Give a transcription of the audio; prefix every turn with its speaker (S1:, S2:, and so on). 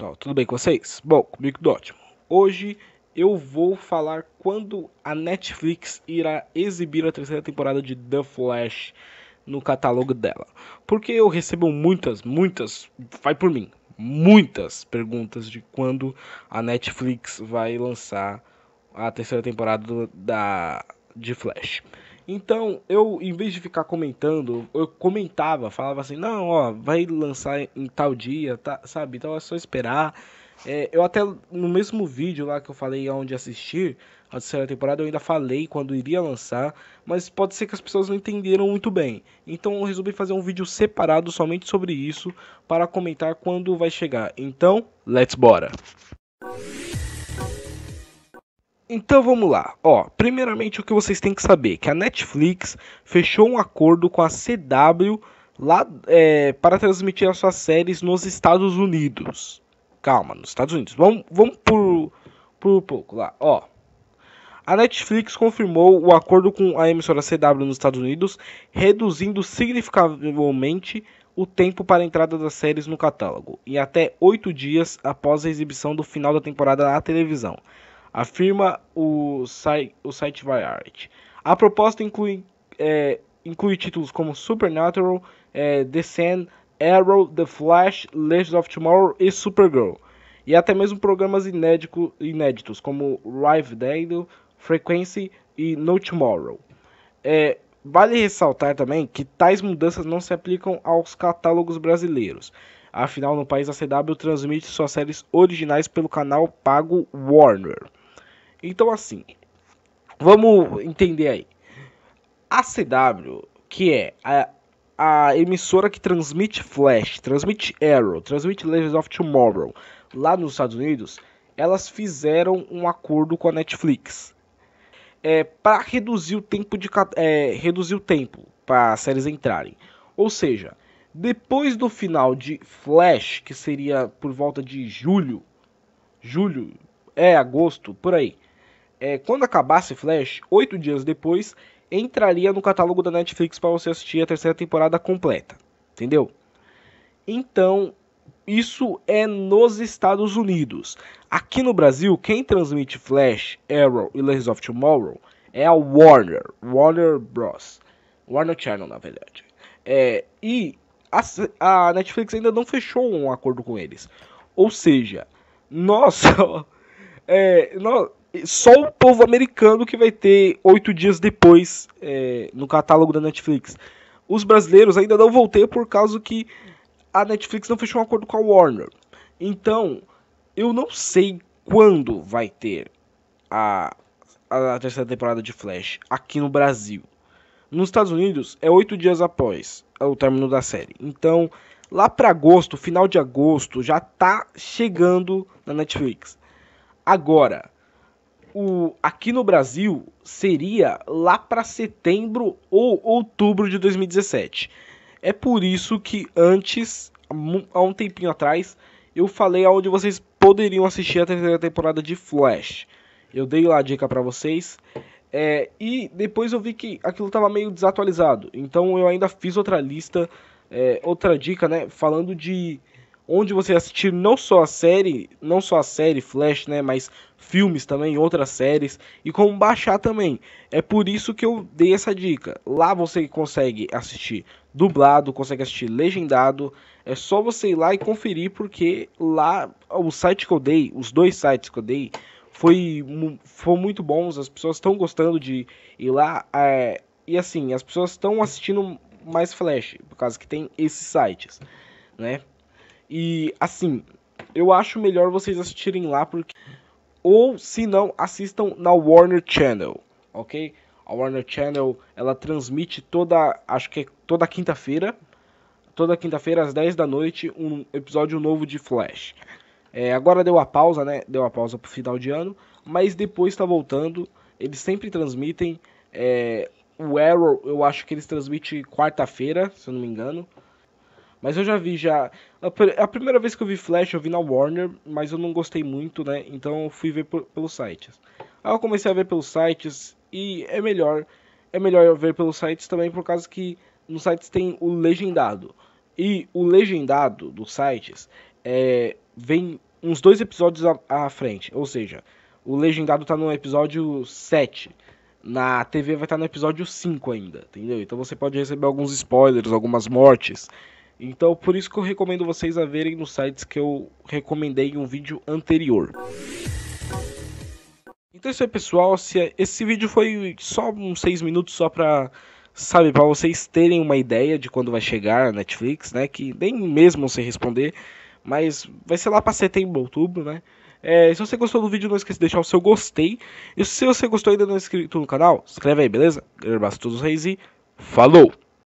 S1: pessoal, tudo bem com vocês? Bom, comigo tudo ótimo. Hoje eu vou falar quando a Netflix irá exibir a terceira temporada de The Flash no catálogo dela. Porque eu recebo muitas, muitas, vai por mim, muitas perguntas de quando a Netflix vai lançar a terceira temporada da, de Flash. Então, eu, em vez de ficar comentando, eu comentava, falava assim, não, ó, vai lançar em tal dia, tá, sabe? Então é só esperar. É, eu até, no mesmo vídeo lá que eu falei aonde assistir, a terceira temporada, eu ainda falei quando iria lançar, mas pode ser que as pessoas não entenderam muito bem. Então eu resolvi fazer um vídeo separado somente sobre isso, para comentar quando vai chegar. Então, let's bora! Então vamos lá. Ó, primeiramente o que vocês têm que saber é que a Netflix fechou um acordo com a CW lá é, para transmitir as suas séries nos Estados Unidos. Calma, nos Estados Unidos. Vamos, vamos por, por um pouco lá. Ó, a Netflix confirmou o acordo com a emissora CW nos Estados Unidos, reduzindo significativamente o tempo para a entrada das séries no catálogo, e até oito dias após a exibição do final da temporada na televisão afirma o, site, o site Variety. A proposta inclui, é, inclui títulos como Supernatural, é, The Sand, Arrow, The Flash, Legends of Tomorrow e Supergirl. E até mesmo programas inédito, inéditos como Riverdale, Frequency e No Tomorrow. É, vale ressaltar também que tais mudanças não se aplicam aos catálogos brasileiros. Afinal, no país a CW transmite suas séries originais pelo canal pago Warner. Então, assim, vamos entender aí. A CW, que é a, a emissora que transmite Flash, transmite Arrow, transmite Legends of Tomorrow lá nos Estados Unidos, elas fizeram um acordo com a Netflix é, para reduzir o tempo de é, reduzir o tempo para as séries entrarem. Ou seja, depois do final de Flash, que seria por volta de julho, julho, é agosto, por aí é, quando acabasse Flash, oito dias depois, entraria no catálogo da Netflix para você assistir a terceira temporada completa. Entendeu? Então, isso é nos Estados Unidos. Aqui no Brasil, quem transmite Flash, Arrow e Legends of Tomorrow é a Warner, Warner Bros. Warner Channel, na verdade. É, e a, a, Netflix ainda não fechou um acordo com eles. Ou seja, nossa, é, nós só o povo americano que vai ter oito dias depois é, no catálogo da Netflix. Os brasileiros ainda não vão ter por causa que a Netflix não fechou um acordo com a Warner. Então, eu não sei quando vai ter a, a, terceira temporada de Flash aqui no Brasil. Nos Estados Unidos é oito dias após o término da série. Então, lá para agosto, final de agosto, já tá chegando na Netflix. Agora, o, aqui no Brasil seria lá para setembro ou outubro de 2017. É por isso que antes, há um tempinho atrás, eu falei aonde vocês poderiam assistir a terceira temporada de Flash. Eu dei lá a dica para vocês. É, e depois eu vi que aquilo estava meio desatualizado. Então eu ainda fiz outra lista, é, outra dica, né? Falando de onde você assistir não só a série, não só a série Flash, né, mas filmes também, outras séries e como baixar também. É por isso que eu dei essa dica. Lá você consegue assistir dublado, consegue assistir legendado. É só você ir lá e conferir porque lá o site que eu dei, os dois sites que eu dei, foi, foi muito bons, as pessoas estão gostando de ir lá. É, e assim, as pessoas estão assistindo mais Flash, por causa que tem esses sites, né? E assim, eu acho melhor vocês assistirem lá porque ou se não assistam na Warner Channel, OK? A Warner Channel, ela transmite toda, acho que é toda quinta-feira, toda quinta-feira às 10 da noite um episódio novo de Flash. É, agora deu a pausa, né? Deu a pausa pro final de ano, mas depois tá voltando. Eles sempre transmitem é, o Arrow, eu acho que eles transmitem quarta-feira, se eu não me engano. Mas eu já vi já. A, primeira vez que eu vi Flash, eu vi na Warner, mas eu não gostei muito, né? Então eu fui ver pelos sites. Aí eu comecei a ver pelos sites e é melhor. É melhor eu ver pelos sites também por causa que nos sites tem o legendado. E o legendado dos sites é, vem uns dois episódios à, à frente. Ou seja, o legendado tá no episódio 7 na TV vai estar tá no episódio 5 ainda, entendeu? Então você pode receber alguns spoilers, algumas mortes então, por isso que eu recomendo vocês a verem nos sites que eu recomendei em um vídeo anterior. Então isso aí, pessoal. É- esse vídeo foi só uns 6 minutos só pra sabe, para vocês terem uma ideia de quando vai chegar a Netflix, né? Que nem mesmo sei responder, mas vai ser lá para setembro, outubro, né? É, se você gostou do vídeo, não esqueça de deixar o seu gostei. E se você gostou ainda não é inscrito no canal, inscreve aí, beleza? a Todos os Reis e falou!